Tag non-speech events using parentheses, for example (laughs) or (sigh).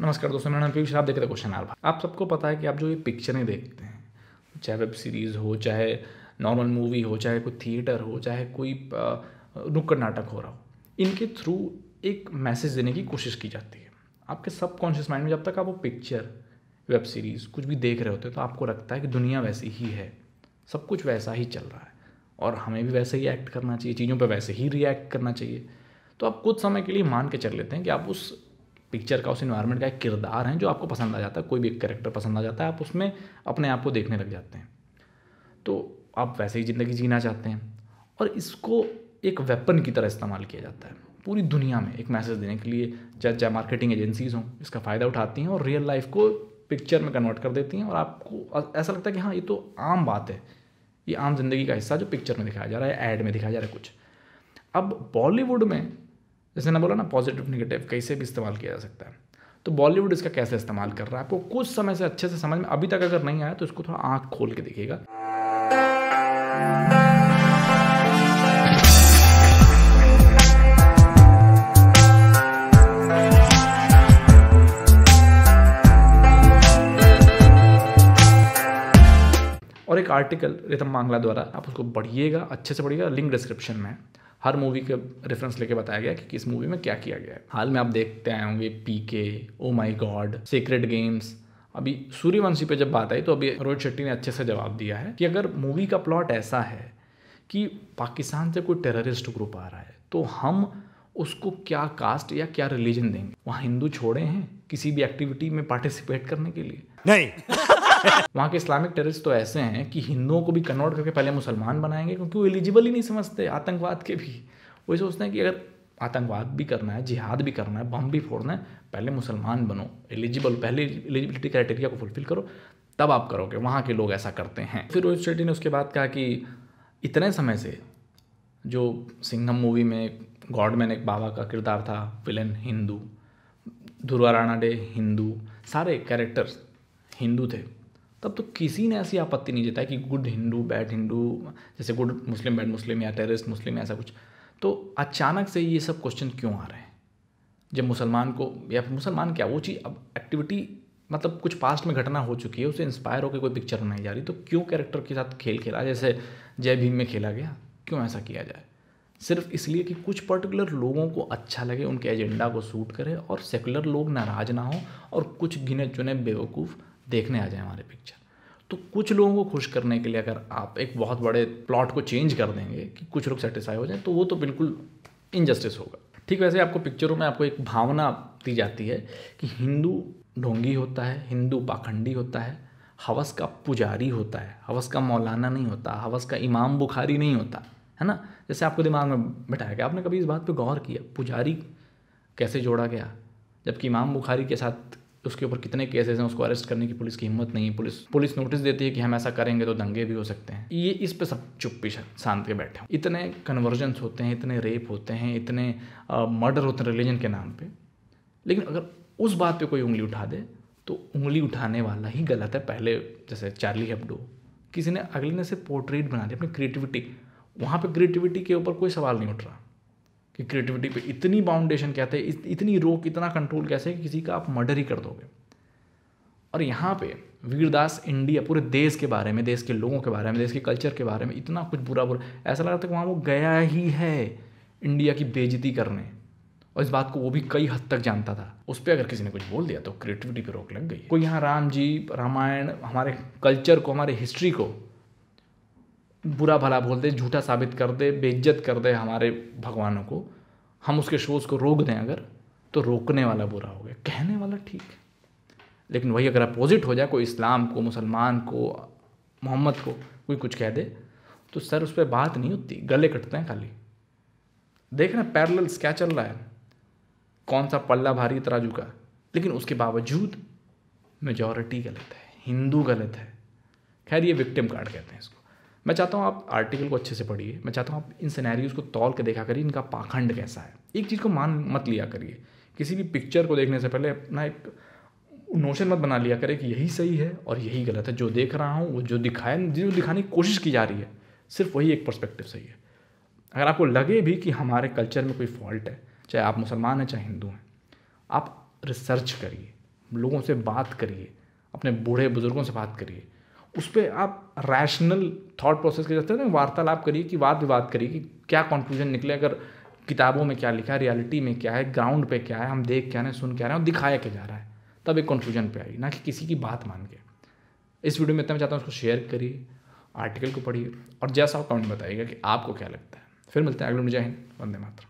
नमस्कार दोस्तों मेरा नाम पीयूष आप देख रहे हैं क्वेश्चन आर आप सबको पता है कि आप जो ये पिक्चरें देखते हैं चाहे वेब सीरीज़ हो चाहे नॉर्मल मूवी हो चाहे कोई थिएटर हो चाहे कोई नुक्कड़ नाटक हो रहा हो इनके थ्रू एक मैसेज देने की कोशिश की जाती है आपके सबकॉन्शियस माइंड में जब तक आप वो पिक्चर वेब सीरीज़ कुछ भी देख रहे होते हैं तो आपको लगता है कि दुनिया वैसी ही है सब कुछ वैसा ही चल रहा है और हमें भी वैसे ही एक्ट करना चाहिए चीज़ों पर वैसे ही रिएक्ट करना चाहिए तो आप कुछ समय के लिए मान के चल लेते हैं कि आप उस पिक्चर का उस इन्वायरमेंट का एक किरदार है जो आपको पसंद आ जाता है कोई भी एक करेक्टर पसंद आ जाता है आप उसमें अपने आप को देखने लग जाते हैं तो आप वैसे ही ज़िंदगी जीना चाहते हैं और इसको एक वेपन की तरह इस्तेमाल किया जाता है पूरी दुनिया में एक मैसेज देने के लिए चाहे चाहे मार्केटिंग एजेंसीज हों इसका फ़ायदा उठाती हैं और रियल लाइफ को पिक्चर में कन्वर्ट कर देती हैं और आपको ऐसा लगता है कि हाँ ये तो आम बात है ये आम जिंदगी का हिस्सा जो पिक्चर में दिखाया जा रहा है ऐड में दिखाया जा रहा है कुछ अब बॉलीवुड में जैसे ना बोला ना पॉजिटिव निगेटिव कैसे भी इस्तेमाल किया जा सकता है तो बॉलीवुड इसका कैसे इस्तेमाल कर रहा है आपको कुछ समय से अच्छे से समझ में अभी तक अगर नहीं आया तो इसको थोड़ा आंख खोल के देखिएगा और एक आर्टिकल रितम मांगला द्वारा आप उसको पढ़िएगा अच्छे से पढ़िएगा लिंक डिस्क्रिप्शन में हर मूवी के रेफरेंस लेके बताया गया कि किस मूवी में क्या किया गया है हाल में आप देखते आए होंगे P K oh my god secret games अभी सूर्यवंशी पे जब बात आई तो अभी रोहित शेट्टी ने अच्छे से जवाब दिया है कि अगर मूवी का प्लॉट ऐसा है कि पाकिस्तान से कोई टेररिस्ट ग्रुप आ रहा है तो हम उसको क्या कास्ट या क्या रिलीजन देंगे वहाँ हिंदू छोड़े हैं किसी भी एक्टिविटी में पार्टिसिपेट करने के लिए नहीं (laughs) वहाँ के इस्लामिक टेररिस्ट तो ऐसे हैं कि हिंदुओं को भी कन्वर्ट करके पहले मुसलमान बनाएंगे क्योंकि वो एलिजिबल ही नहीं समझते आतंकवाद के भी वो सोचते हैं कि अगर आतंकवाद भी करना है जिहाद भी करना है बम भी फोड़ना है पहले मुसलमान बनो एलिजिबल पहले एलिजिबिलिटी क्राइटेरिया को फुलफिल करो तब आप करोगे वहाँ के लोग ऐसा करते हैं फिर रोहित शेट्टी ने उसके बाद कहा कि इतने समय से जो सिंघम मूवी में गॉडमैन एक बाबा का किरदार था विलन हिंदू ध्रुवा राणा डे हिंदू सारे कैरेक्टर्स हिंदू थे तब तो किसी ने ऐसी आपत्ति नहीं जताई कि गुड हिंदू बैड हिंदू जैसे गुड मुस्लिम बैड मुस्लिम या टेररिस्ट मुस्लिम ऐसा कुछ तो अचानक से ये सब क्वेश्चन क्यों आ रहे हैं जब मुसलमान को या मुसलमान क्या वो चीज़ अब एक्टिविटी मतलब कुछ पास्ट में घटना हो चुकी है उसे इंस्पायर होकर कोई पिक्चर बनाई जा रही तो क्यों कैरेक्टर के साथ खेल खेला जैसे जय भीम में खेला गया क्यों ऐसा किया जाए सिर्फ इसलिए कि कुछ पर्टिकुलर लोगों को अच्छा लगे उनके एजेंडा को सूट करे और सेकुलर लोग नाराज ना हो और कुछ गिने चुने बेवकूफ़ देखने आ जाए हमारे पिक्चर तो कुछ लोगों को खुश करने के लिए अगर आप एक बहुत बड़े प्लॉट को चेंज कर देंगे कि कुछ लोग सेटिस्फाई हो जाए तो वो तो बिल्कुल इनजस्टिस होगा ठीक वैसे आपको पिक्चरों में आपको एक भावना दी जाती है कि हिंदू ढोंगी होता है हिंदू पाखंडी होता है हवस का पुजारी होता है हवस का मौलाना नहीं होता हवस का इमाम बुखारी नहीं होता है ना जैसे आपको दिमाग में बैठाया गया आपने कभी इस बात पे गौर किया पुजारी कैसे जोड़ा गया जबकि इमाम बुखारी के साथ उसके ऊपर कितने केसेस हैं उसको अरेस्ट करने की पुलिस की हिम्मत नहीं पुलिस पुलिस नोटिस देती है कि हम ऐसा करेंगे तो दंगे भी हो सकते हैं ये इस पर सब चुप शांत के बैठे हैं इतने कन्वर्जन्स होते हैं इतने रेप होते हैं इतने मर्डर होते हैं रिलीजन के नाम पर लेकिन अगर उस बात पर कोई उंगली उठा दे तो उंगली उठाने वाला ही गलत है पहले जैसे चार्ली हेब्डो किसी ने अगले ने से पोर्ट्रेट बना दिया अपनी क्रिएटिविटी वहाँ पे क्रिएटिविटी के ऊपर कोई सवाल नहीं उठ रहा कि क्रिएटिविटी पे इतनी बाउंडेशन कहते हैं इतनी रोक इतना कंट्रोल कैसे कि किसी का आप मर्डर ही कर दोगे और यहाँ पे वीरदास इंडिया पूरे देश के बारे में देश के लोगों के बारे में देश के कल्चर के बारे में इतना कुछ बुरा बुरा ऐसा लग रहा था कि वहाँ वो गया ही है इंडिया की बेजती करने और इस बात को वो भी कई हद तक जानता था उस पर अगर किसी ने कुछ बोल दिया तो क्रिएटिविटी पर रोक लग गई कोई यहाँ राम जी रामायण हमारे कल्चर को हमारे हिस्ट्री को बुरा भला बोल दे झूठा साबित कर दे बेइज्जत कर दे हमारे भगवानों को हम उसके शोज़ को रोक दें अगर तो रोकने वाला बुरा हो गया कहने वाला ठीक है लेकिन वही अगर अपोजिट हो जाए कोई इस्लाम को मुसलमान को मोहम्मद को कोई कुछ कह दे तो सर उस पर बात नहीं होती गले कटते हैं खाली देख रहे पैरल्स क्या चल रहा है कौन सा पल्ला भारी तराजू का लेकिन उसके बावजूद मेजॉरिटी गलत है हिंदू गलत है खैर ये विक्टिम कार्ड कहते हैं इसको मैं चाहता हूँ आप आर्टिकल को अच्छे से पढ़िए मैं चाहता हूँ आप इन सिनेरियोज को तौल के देखा करिए इनका पाखंड कैसा है एक चीज़ को मान मत लिया करिए किसी भी पिक्चर को देखने से पहले अपना एक नोशन मत बना लिया करें कि यही सही है और यही गलत है जो देख रहा हूँ वो जो दिखाया जो दिखाने की कोशिश की जा रही है सिर्फ वही एक पर्सपेक्टिव सही है अगर आपको लगे भी कि हमारे कल्चर में कोई फॉल्ट है चाहे आप मुसलमान हैं चाहे हिंदू हैं आप रिसर्च करिए लोगों से बात करिए अपने बूढ़े बुज़ुर्गों से बात करिए उस पर आप रैशनल थॉट प्रोसेस के जाते हैं वार्तालाप करिए कि वाद विवाद करिए कि क्या कंक्लूजन निकले अगर किताबों में क्या लिखा है रियलिटी में क्या है ग्राउंड पे क्या है हम देख क्या रहे हैं सुन क्या रहे हैं और दिखाया क्या जा रहा है तब एक कंक्लूजन पे आएगी ना कि किसी की बात मान के इस वीडियो में इतना मैं चाहता हूँ उसको शेयर करिए आर्टिकल को पढ़िए और जैसा आप कमेंट बताइएगा कि आपको क्या लगता है फिर मिलते हैं अगले जय हिंद वंदे मात्र